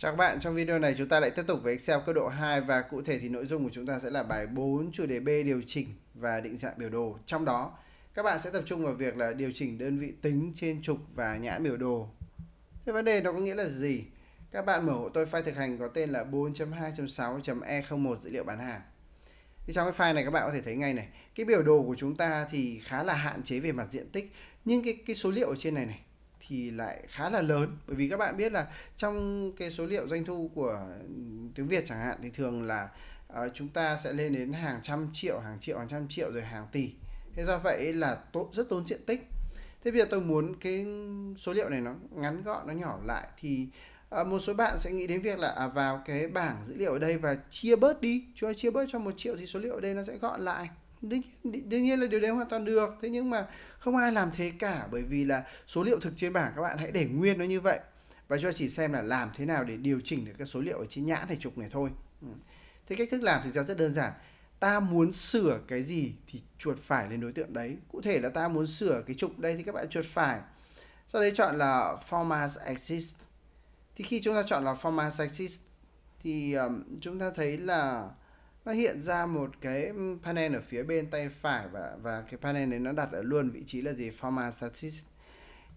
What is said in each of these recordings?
Chào các bạn, trong video này chúng ta lại tiếp tục với Excel cấp độ 2 và cụ thể thì nội dung của chúng ta sẽ là bài 4 chủ đề B điều chỉnh và định dạng biểu đồ. Trong đó, các bạn sẽ tập trung vào việc là điều chỉnh đơn vị tính trên trục và nhãn biểu đồ. Thế vấn đề nó có nghĩa là gì? Các bạn mở hộ tôi file thực hành có tên là 4.2.6.e01 dữ liệu bán hàng. Thì trong cái file này các bạn có thể thấy ngay này, cái biểu đồ của chúng ta thì khá là hạn chế về mặt diện tích, nhưng cái cái số liệu ở trên này này thì lại khá là lớn bởi vì các bạn biết là trong cái số liệu doanh thu của tiếng Việt chẳng hạn thì thường là uh, chúng ta sẽ lên đến hàng trăm triệu hàng triệu hàng trăm triệu rồi hàng tỷ thế do vậy là tốt rất tốn diện tích thế bây giờ tôi muốn cái số liệu này nó ngắn gọn nó nhỏ lại thì À, một số bạn sẽ nghĩ đến việc là à, vào cái bảng dữ liệu ở đây và chia bớt đi chúng ta chia bớt cho một triệu thì số liệu ở đây nó sẽ gọn lại đương, đương nhiên là điều đấy hoàn toàn được thế nhưng mà không ai làm thế cả bởi vì là số liệu thực trên bảng các bạn hãy để nguyên nó như vậy và cho chỉ xem là làm thế nào để điều chỉnh được các số liệu ở trên nhãn này trục này thôi ừ. thế cách thức làm thì ra rất đơn giản ta muốn sửa cái gì thì chuột phải lên đối tượng đấy cụ thể là ta muốn sửa cái trục đây thì các bạn chuột phải sau đấy chọn là format axis thì khi chúng ta chọn là format axis thì um, chúng ta thấy là nó hiện ra một cái panel ở phía bên tay phải và và cái panel này nó đặt ở luôn vị trí là gì format statistics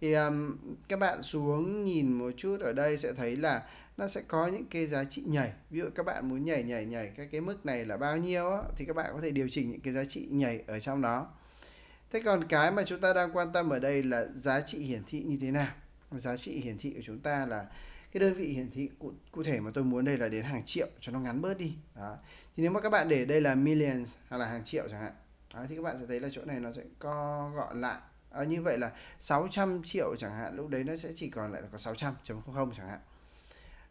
thì um, các bạn xuống nhìn một chút ở đây sẽ thấy là nó sẽ có những cái giá trị nhảy ví dụ các bạn muốn nhảy nhảy nhảy các cái mức này là bao nhiêu á, thì các bạn có thể điều chỉnh những cái giá trị nhảy ở trong đó thế còn cái mà chúng ta đang quan tâm ở đây là giá trị hiển thị như thế nào giá trị hiển thị của chúng ta là cái đơn vị hiển thị cụ, cụ thể mà tôi muốn đây là đến hàng triệu cho nó ngắn bớt đi đó. thì nếu mà các bạn để đây là millions hoặc là hàng triệu chẳng hạn đó, thì các bạn sẽ thấy là chỗ này nó sẽ co gọn lại à, như vậy là 600 triệu chẳng hạn lúc đấy nó sẽ chỉ còn lại là có 600.00 chẳng hạn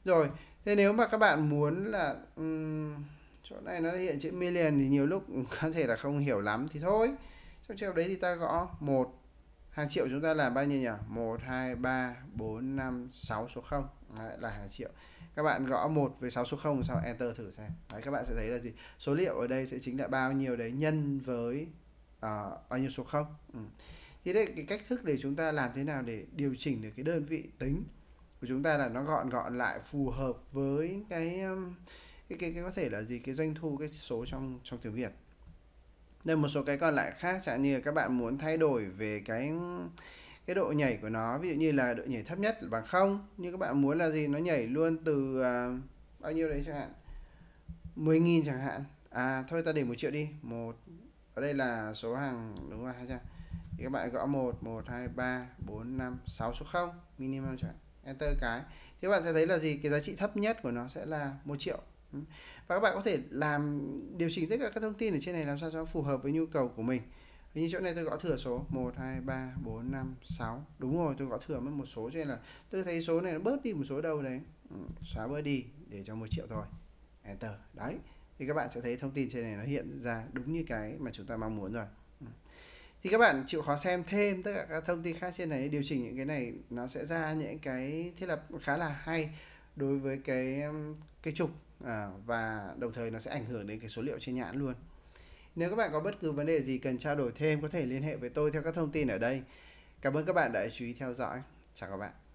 rồi thế nếu mà các bạn muốn là um, chỗ này nó hiện chữ million thì nhiều lúc có thể là không hiểu lắm thì thôi trong trường đấy thì ta gõ một hàng triệu chúng ta làm bao nhiêu nhỉ 1 2 3 4 5 6 số 0 Đấy, là hàng triệu các bạn gõ một với 6 số 0 sau enter thử xem Đấy, các bạn sẽ thấy là gì số liệu ở đây sẽ chính là bao nhiêu đấy nhân với uh, bao nhiêu số 0 ừ. thì đây cái cách thức để chúng ta làm thế nào để điều chỉnh được cái đơn vị tính của chúng ta là nó gọn gọn lại phù hợp với cái cái cái, cái có thể là gì cái doanh thu cái số trong trong tiếng Việt đây một số cái còn lại khác chẳng như các bạn muốn thay đổi về cái cái độ nhảy của nó ví dụ như là độ nhảy thấp nhất là bằng không như các bạn muốn là gì nó nhảy luôn từ à, bao nhiêu đấy chẳng hạn 10.000 chẳng hạn à thôi ta để một triệu đi một ở đây là số hàng đúng rồi hay chưa thì các bạn gõ 1 1 2 3 4 5 6 số 0 minimum chẳng hạn enter cái thì các bạn sẽ thấy là gì cái giá trị thấp nhất của nó sẽ là một triệu và các bạn có thể làm điều chỉnh tất cả các thông tin ở trên này làm sao cho phù hợp với nhu cầu của mình như chỗ này tôi gõ thừa số 1, 2, 3, 4, 5, 6 Đúng rồi tôi gõ thừa mất một số cho nên là tôi thấy số này nó bớt đi một số đâu đấy ừ, Xóa bớt đi để cho một triệu thôi Enter Đấy Thì các bạn sẽ thấy thông tin trên này nó hiện ra đúng như cái mà chúng ta mong muốn rồi ừ. Thì các bạn chịu khó xem thêm tất cả các thông tin khác trên này Điều chỉnh những cái này nó sẽ ra những cái thiết lập khá là hay Đối với cái cái trục à, và đồng thời nó sẽ ảnh hưởng đến cái số liệu trên nhãn luôn nếu các bạn có bất cứ vấn đề gì cần trao đổi thêm có thể liên hệ với tôi theo các thông tin ở đây cảm ơn các bạn đã chú ý theo dõi chào các bạn